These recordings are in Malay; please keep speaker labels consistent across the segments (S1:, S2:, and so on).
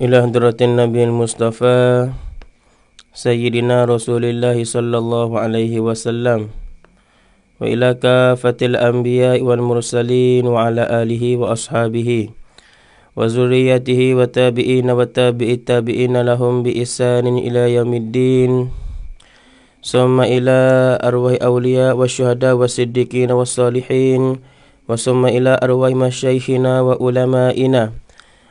S1: إلى هدرة النبي المصطفى سيدنا رسول الله صلى الله عليه وسلم وإلى كافة الأنبياء والمرسلين وعلى آله وأصحابه وذريته وتابعين وتابع التابعين لهم بإحسان إلى يوم الدين ثم إلى أرواح أولياء والشهداء والصديقين والصالحين وثم إلى أرواح مشايخنا وعلمائنا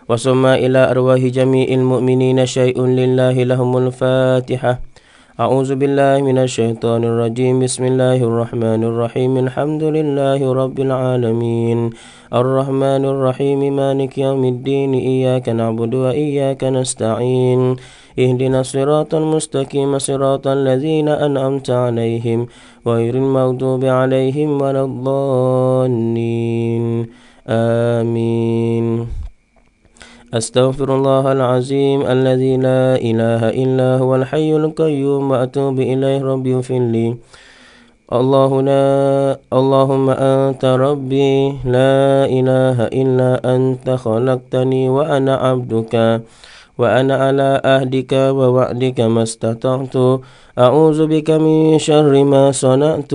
S1: وسمى إلى أرواح جميع المؤمنين شيء لله لهم الفاتحة أعوذ بالله من الشيطان الرجيم بسم الله الرحمن الرحيم الحمد لله رب العالمين الرحمن الرحيم مالك يوم الدين إياك نعبد وإياك نستعين اهدنا الصراط المستقيم صراط الذين أنعمت عليهم غير المغضوب عليهم ولا الضالين آمين أستغفر الله العظيم الذي لا إله إلا هو الحي القيوم وأتوب إليه ربي اغفر لي الله لا اللهم أنت ربي لا إله إلا أنت خلقتني وأنا عبدك وأنا على أهدك ووعدك ما استطعت أعوذ بك من شر ما صنعت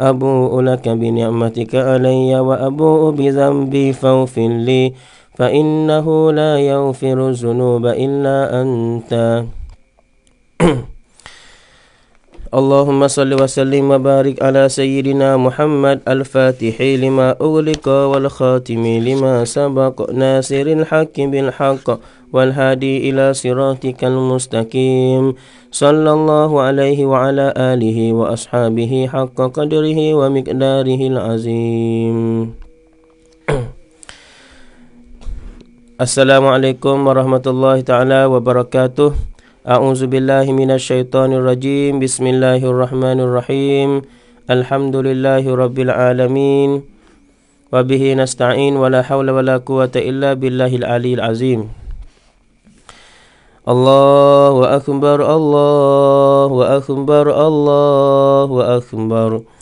S1: أبوء لك بنعمتك علي وأبوء بذنبي فاغفر لي فإنه لا يغفر الذنوب إلا أنت اللهم صل وسلم وبارك على سيدنا محمد الفاتح لما أغلق والخاتم لما سبق ناصر الحق بالحق والهادي إلى صراطك المستقيم صلى الله عليه وعلى آله وأصحابه حق قدره ومقداره العظيم Assalamualaikum warahmatullahi taala wabarakatuh. A'udzu billahi minasyaitonir rajim. Bismillahirrahmanirrahim. Alhamdulillahirabbil alamin. Wa bihi nasta'in wala haula wala quwata illa billahil aliyil azim. Allahu akbar Allahu akbar Allahu akbar. Allah,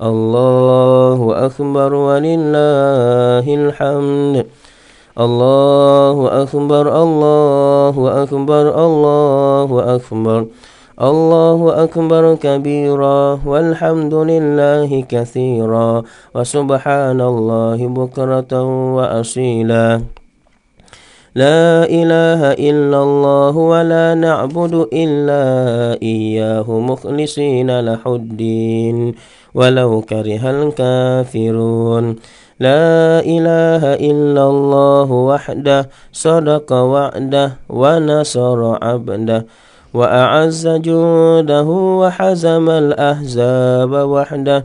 S1: الله أكبر ولله الحمد الله أكبر الله أكبر الله أكبر الله أكبر كبيرا والحمد لله كثيرا وسبحان الله بكرة وأصيلا لا إله إلا الله ولا نعبد إلا إياه مخلصين له الدين ولو كره الكافرون لا إله إلا الله وحده صدق وعده ونصر عبده وأعز جوده وحزم الأحزاب وحده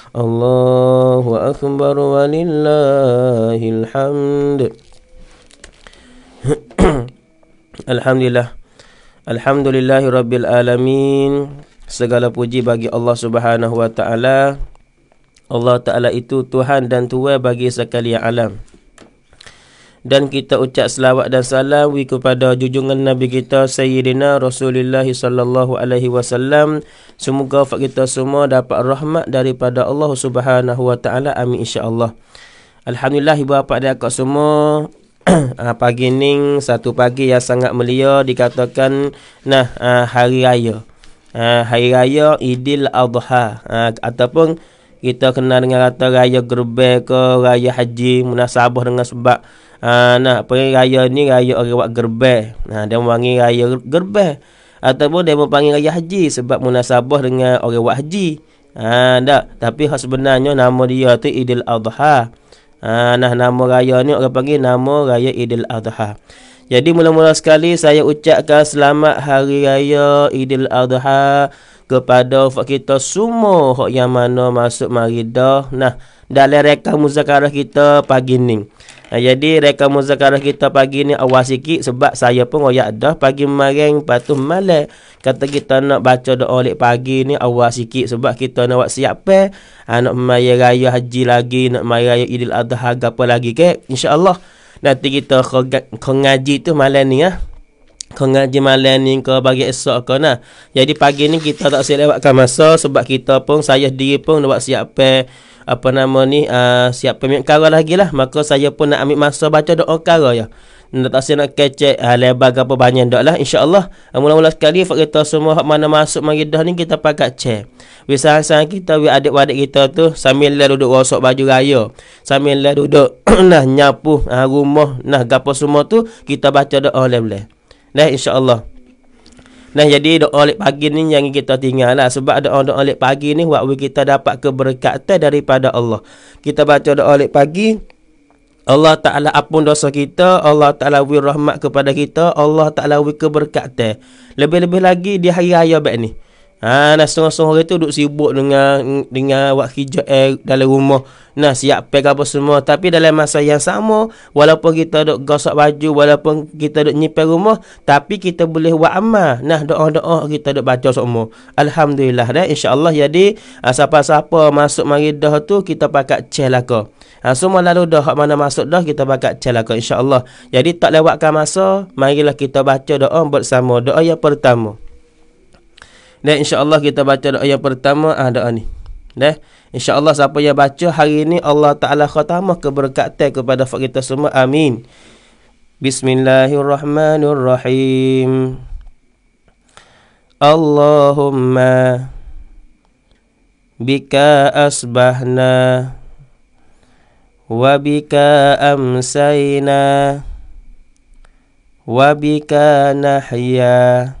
S1: الله أكبر ولله الحمد الحمد Alhamdulillah, الحمد alamin. segala puji bagi Allah Subhanahu wa taala Allah taala itu Tuhan dan Tuhan bagi sekalian alam dan kita ucap selawat dan salam kepada jujungan Nabi kita Sayyidina Rasulullah sallallahu alaihi wasallam. Semoga fak kita semua dapat rahmat daripada Allah Subhanahu wa taala. Amin insya-Allah. Alhamdulillah ibu bapa dan akak semua ah, pagi ni satu pagi yang sangat mulia dikatakan nah ah, hari raya. Ah, hari raya Idil Adha ataupun kita kenal dengan kata raya gerbe ke raya haji munasabah dengan sebab Ah, nak pergi raya ni raya orang buat gerbeh. Ha dia panggil raya gerbeh ataupun dia panggil raya haji sebab munasabah dengan orang buat haji. Ha tak tapi hak sebenarnya nama dia tu Idul Adha. Ha nah nama raya ni orang panggil nama raya Idul Adha. Jadi mula-mula sekali saya ucapkan selamat hari raya Idul Adha kepada ufak kita semua hok yang mana masuk mari dah nah dalam rekam muzakarah kita pagi ni nah, jadi rekam muzakarah kita pagi ni awal sikit sebab saya pun royak dah pagi mareng patu malam kata kita nak baca doa lek pagi ni awal sikit sebab kita nak buat siap pe anak ah, ha, mai raya haji lagi nak mai raya idul adha apa lagi ke insyaallah nanti kita kongaji tu malam ni ah ya kau ngaji malam ni ke bagi esok ke nah. Jadi pagi ni kita tak sempat lewatkan masa sebab kita pun saya sendiri pun nak siap apa nama ni uh, siap pemik kara lagi lah maka saya pun nak ambil masa baca doa kara ya nak tak nak kecek uh, lebar apa banyak dok lah insyaallah uh, mula-mula sekali fak kita semua hak mana masuk mari dah ni kita pakai che wi sang kita wi adik-adik kita tu sambil lah duduk wasok baju raya sambil lah duduk nah nyapu uh, rumah nah gapo semua tu kita baca doa lebel-lebel Nah insya-Allah. Nah jadi doa lek pagi ni yang kita tinggal lah sebab doa-doa lek pagi ni waktu kita dapat keberkatan daripada Allah. Kita baca doa lek pagi Allah Ta'ala apun dosa kita Allah Ta'ala wui rahmat kepada kita Allah Ta'ala wui keberkatan Lebih-lebih lagi di hari raya baik ni Ah ha, nah setengah-setengah orang tu duk sibuk dengan dengan buat kerja eh, dalam rumah. Nah siap pek apa semua tapi dalam masa yang sama walaupun kita duduk gosok baju walaupun kita duduk nyipai rumah tapi kita boleh buat amal. Nah doa-doa kita duduk baca semua. Alhamdulillah dah insya-Allah jadi ya, ah, ha, siapa-siapa masuk mari dah tu kita pakat celah ke. Ha, semua lalu dah mana masuk dah kita pakat celah ke insya-Allah. Jadi tak lewatkan masa marilah kita baca doa bersama. Doa yang pertama. Dan insya-Allah kita baca doa yang pertama ah doa ni. Dah. Insya-Allah siapa yang baca hari ini Allah Taala khatamah keberkatan kepada kita semua. Amin. Bismillahirrahmanirrahim. Allahumma bika asbahna wa bika amsayna wa bika nahya.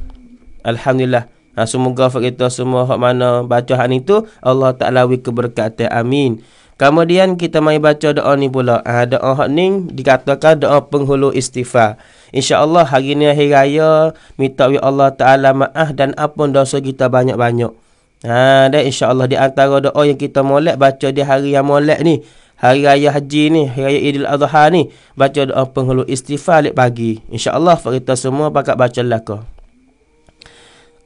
S1: Alhamdulillah. Ha, semoga hak kita semua hak mana baca hak ni tu Allah Taala wi keberkatan. Amin. Kemudian kita mai baca doa ni pula. Ha, doa hak ni dikatakan doa penghulu istighfar. Allah hari ni hari raya minta wi Allah Taala maaf dan ampun dosa kita banyak-banyak. Ha dan insyaAllah di antara doa yang kita molek baca di hari yang molek ni Hari Raya Haji ni, Hari Raya Idul Adha ni, baca doa penghulu istighfar lepas pagi. InsyaAllah, kita semua pakat baca lah kau.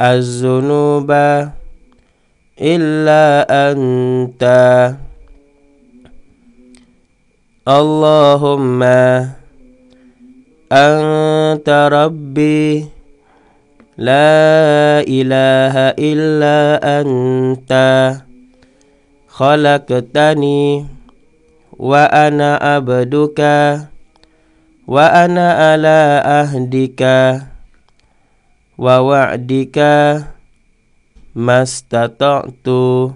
S1: الذنوب إلا أنت اللهم أنت ربي لا إله إلا أنت خلقتني وأنا عبدك وأنا على أهدك wa wa'dika mastata'tu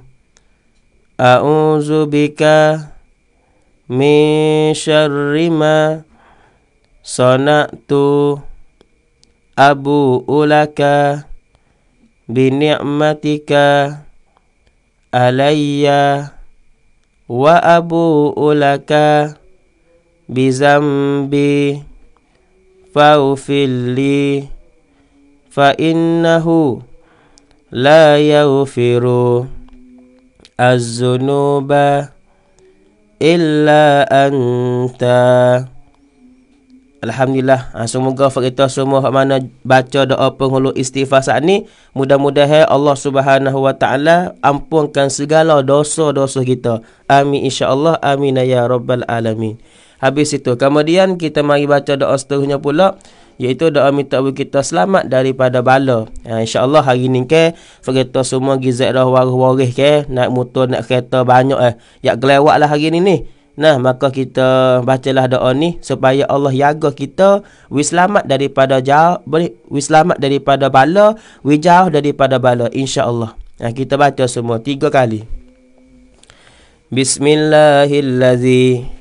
S1: a'udzu bika min syarri ma sana'tu abu ulaka bi ni'matika alayya wa abu ulaka bi zambi fa'fil li fa innahu la yaghfiru az-zunuba illa anta Alhamdulillah ah, semoga fak kita semua fak mana baca doa penghulu istighfar saat ni mudah-mudahan Allah Subhanahu wa taala ampunkan segala dosa-dosa kita. Amin insya-Allah amin ya rabbal alamin. Habis itu kemudian kita mari baca doa seterusnya pula iaitu doa minta bagi kita selamat daripada bala. Ha, Allah hari ni ke, kita semua pergi zairah waris-waris ke, naik motor, naik kereta banyak eh. Yang kelewat lah hari ni ni. Nah, maka kita bacalah doa ni supaya Allah jaga kita wis selamat daripada jauh, boleh wis selamat daripada bala, wis jauh daripada bala insya-Allah. Nah, ha, kita baca semua tiga kali. Bismillahirrahmanirrahim.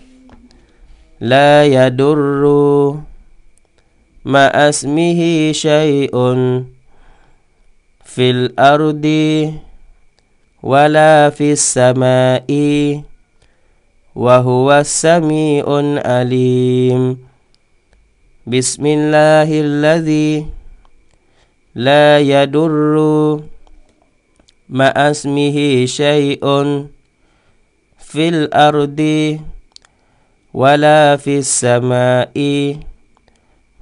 S1: La yadurru ما اسمه شيء في الارض ولا في السماء وهو السميع العليم بسم الله الذي لا يضر ما اسمه شيء في الارض ولا في السماء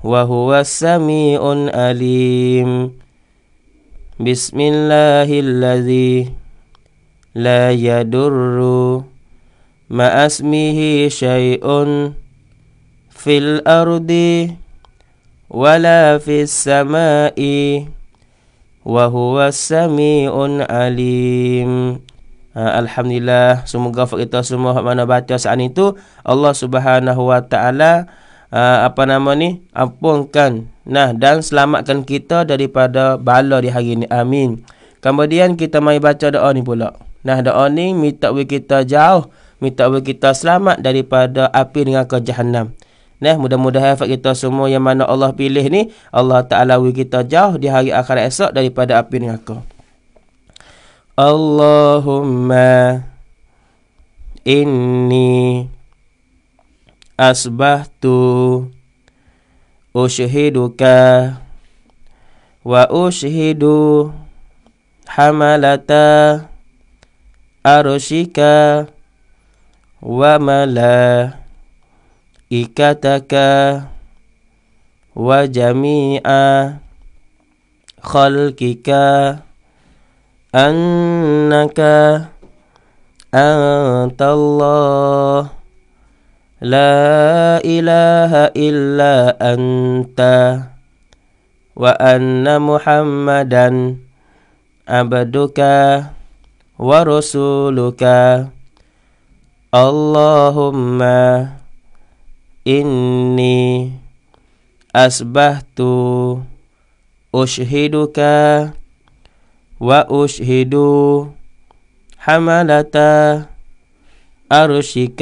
S1: وهو السميع الأليم بسم الله الذي لا يضر ما اسمه شيء في الأرض ولا في السماء وهو السميع العليم Alhamdulillah آه، semoga kita semua mana baca saat itu Allah Subhanahu wa taala Ah, apa nama ni ampunkan nah dan selamatkan kita daripada bala di hari ini amin kemudian kita mai baca doa ni pula nah doa ni minta we kita jauh minta we kita selamat daripada api dengan ke jahanam Nah, mudah-mudahan fak kita semua yang mana Allah pilih ni, Allah Taala wi kita jauh di hari akhir esok daripada api dengan neraka. Allahumma inni asbahtu ushiduka wa ushidu hamalata arushika wa mala ikataka wa jami'a khalkika annaka antallah لا إله إلا أنت وأن محمدا عبدك ورسولك اللهم إني أسبحت أشهدك وأشهد حملة أرشك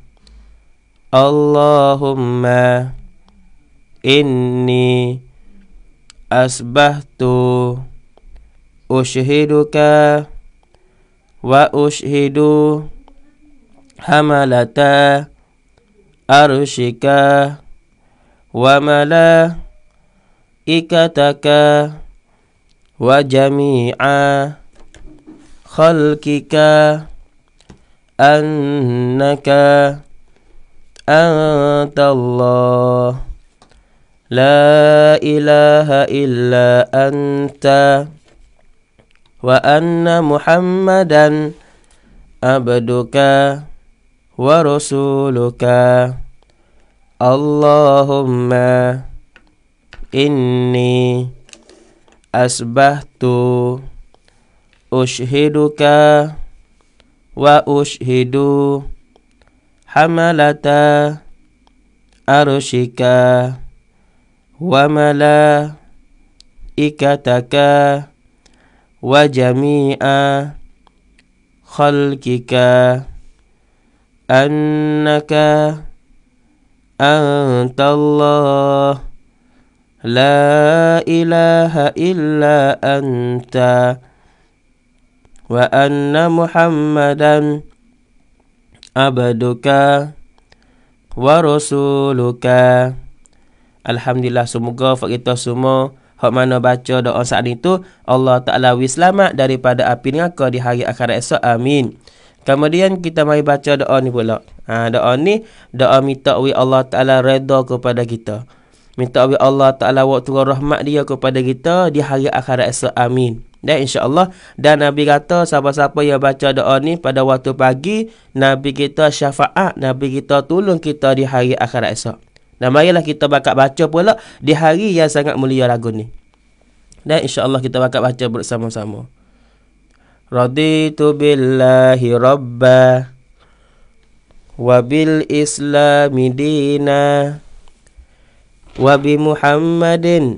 S1: اللهم إني أصبحت أشهدك وأشهد حملة أرشك وملائكتك وجميع خلقك أنك أنت الله لا إله إلا أنت وأن محمدا عبدك ورسولك اللهم إني أسبحت أشهدك وأشهد حملتا عرشك وملائكتك وجميع خلقك أنك أنت الله لا إله إلا أنت وأن محمدًا Abaduka, wa rasuluka. Alhamdulillah semoga kita semua hak mana baca doa saat itu Allah Taala wi selamat daripada api neraka di hari akhirat esok. Amin. Kemudian kita mai baca doa ni pula. Ha, doa ni doa minta wi Allah Taala redha kepada kita. Minta wi Allah Taala waktu rahmat dia kepada kita di hari akhirat esok. Amin dan insya-Allah dan Nabi kata siapa-siapa yang baca doa ni pada waktu pagi Nabi kita syafaat Nabi kita tolong kita di hari akhirat esok. Dan marilah kita bakat baca pula di hari yang sangat mulia lagu ni. Dan insya-Allah kita bakat baca bersama-sama. Raditu billahi rabba wabil islami dina wa bi muhammadin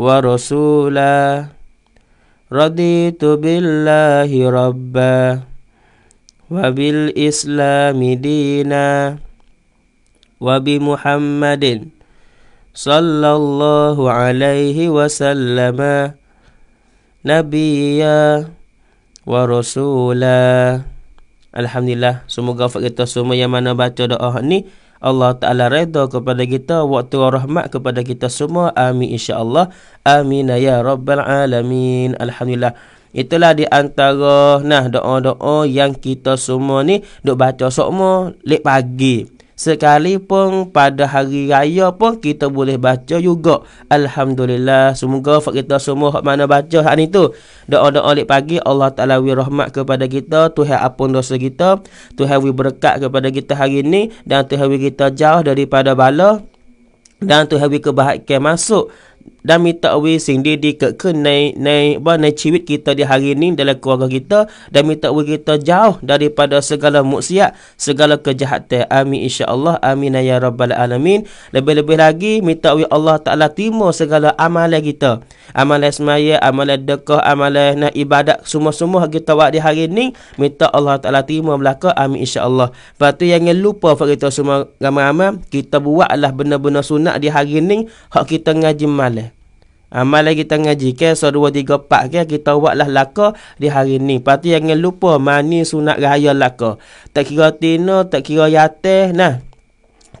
S1: ورسولا رضيت بالله ربا وبالإسلام دينا وبمحمد صلى الله عليه وسلم نبيا ورسولا Alhamdulillah semoga kita semua yang mana baca doa ni Allah Ta'ala reda kepada kita Waktu rahmat kepada kita semua Amin insyaAllah Amin ya Rabbal Alamin Alhamdulillah Itulah di antara nah doa-doa yang kita semua ni duk baca semua lek pagi. Sekalipun pada hari raya pun kita boleh baca juga. Alhamdulillah. Semoga kita semua hak mana baca hari itu. Doa-doa oleh pagi Allah Ta'ala wi rahmat kepada kita. Tuhan apun dosa kita. Tuhan wi berkat kepada kita hari ini. Dan Tuhan wi kita jauh daripada bala. Dan Tuhan wi kebahagiaan masuk dan minta away sing dia dikekeun nai nai ba nai ciwit kita di hari ini dalam keluarga kita dan minta away kita jauh daripada segala maksiat segala kejahatan amin insyaallah amin ya rabbal alamin lebih-lebih lagi minta away Allah taala terima segala amalan kita Amal semaya amal dekah amal nak ibadat semua-semua kita buat di hari ini minta Allah taala terima belaka amin insyaallah patu yang lupa kita semua ramai-ramai kita buatlah benar-benar sunat di hari ini hak kita ngaji malam Amal lagi kita ngaji ke so 2 3 4 ke kita buatlah laka di hari ni. Pati jangan lupa mani sunat raya laka. Tak kira tino, tak kira yateh nah.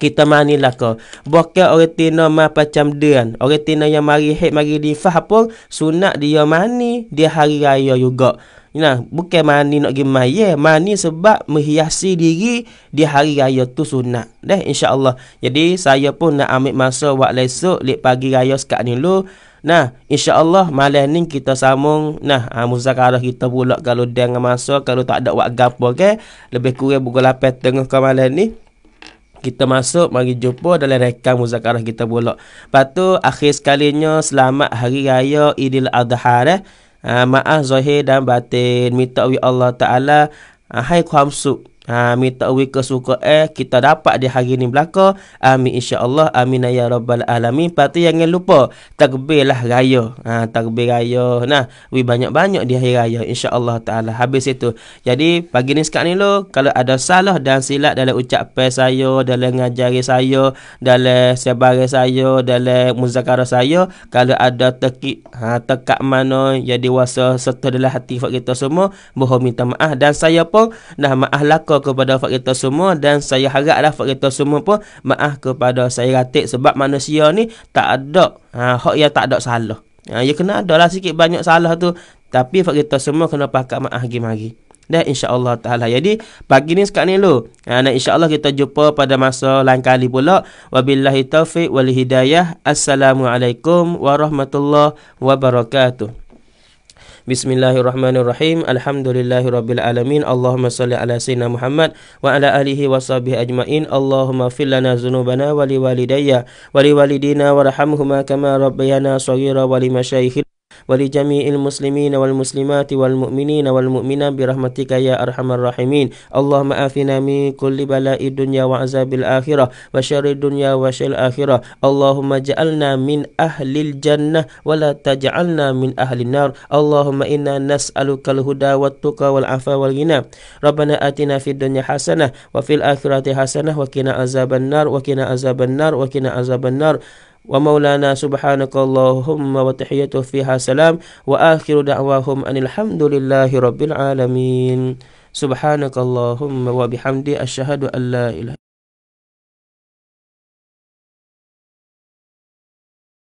S1: Kita mani laka. Bukan orang tino ma macam dian. Orang tino yang mari hek mari di pun sunat dia mani di hari raya juga. Nah, bukan mani nak pergi mai. Yeah, mani sebab menghiasi diri di hari raya tu sunat. Deh insya-Allah. Jadi saya pun nak ambil masa buat lesok lek pagi raya sekak ni lu. Nah, insya-Allah malam ni kita sambung nah ha, muzakarah kita pula kalau dia dengan masa kalau tak ada waktu apa ke lebih kurang pukul 8 tengah ke malam ni kita masuk mari jumpa dalam rekam muzakarah kita pula. Patu akhir sekalinya selamat hari raya idul Adha eh. Ha, maaf zahir dan batin minta wi Allah Taala ha, hai kuamsu. Amin ah, ta'wi ke suka eh kita dapat di hari ni belaka. Amin insya-Allah. Amin ya rabbal alamin. Pati jangan lupa takbirlah raya. Ha takbir raya. Nah, we banyak-banyak di hari raya insya-Allah taala. Habis itu. Jadi pagi ni sekarang ni lo kalau ada salah dan silap dalam ucap pe saya, dalam ngajari saya, dalam sebarang saya, dalam muzakarah saya, kalau ada tekik ha tekak mana jadi wasa setelah dalam hati kita semua, mohon minta maaf dan saya pun dah maaf lah kepada fakultas semua dan saya haraplah fakultas semua pun maaf kepada saya ratik sebab manusia ni tak ada ha, hak yang tak ada salah. Ha, ya kena ada lah sikit banyak salah tu tapi fakultas semua kena pakai maaf lagi-lagi. Dan insyaAllah ta'ala. Jadi, pagi ni sekarang ni lu. Ha, dan insyaAllah kita jumpa pada masa lain kali pula. Wabillahi taufiq wal hidayah. Assalamualaikum warahmatullahi wabarakatuh. Bismillahirrahmanirrahim. Alhamdulillahirabbil alamin. Allahumma salli ala sayyidina Muhammad wa ala alihi wa sahbihi ajmain. Allahumma fil lana dzunubana wa liwalidayya wa liwalidina warhamhuma kama rabbayana shaghira wa limasyayikhina ولجميع المسلمين والمسلمات والمؤمنين والمؤمنات برحمتك يا أرحم الراحمين اللهم آفنا من كل بلاء الدنيا وعذاب الآخرة وشر الدنيا وشر الآخرة اللهم اجعلنا من أهل الجنة ولا تجعلنا من أهل النار اللهم إنا نسألك الهدى والتقى والعفا والغنى ربنا آتنا في الدنيا حسنة وفي الآخرة حسنة وكنا عذاب النار وكنا عذاب النار وكنا عذاب النار, وكنا عذاب النار wa maulana subhanakallahumma wa tahiyatu fiha salam wa akhiru da'wahum anilhamdulillahi rabbil alamin subhanakallahumma wa bihamdi ashhadu an la ilaha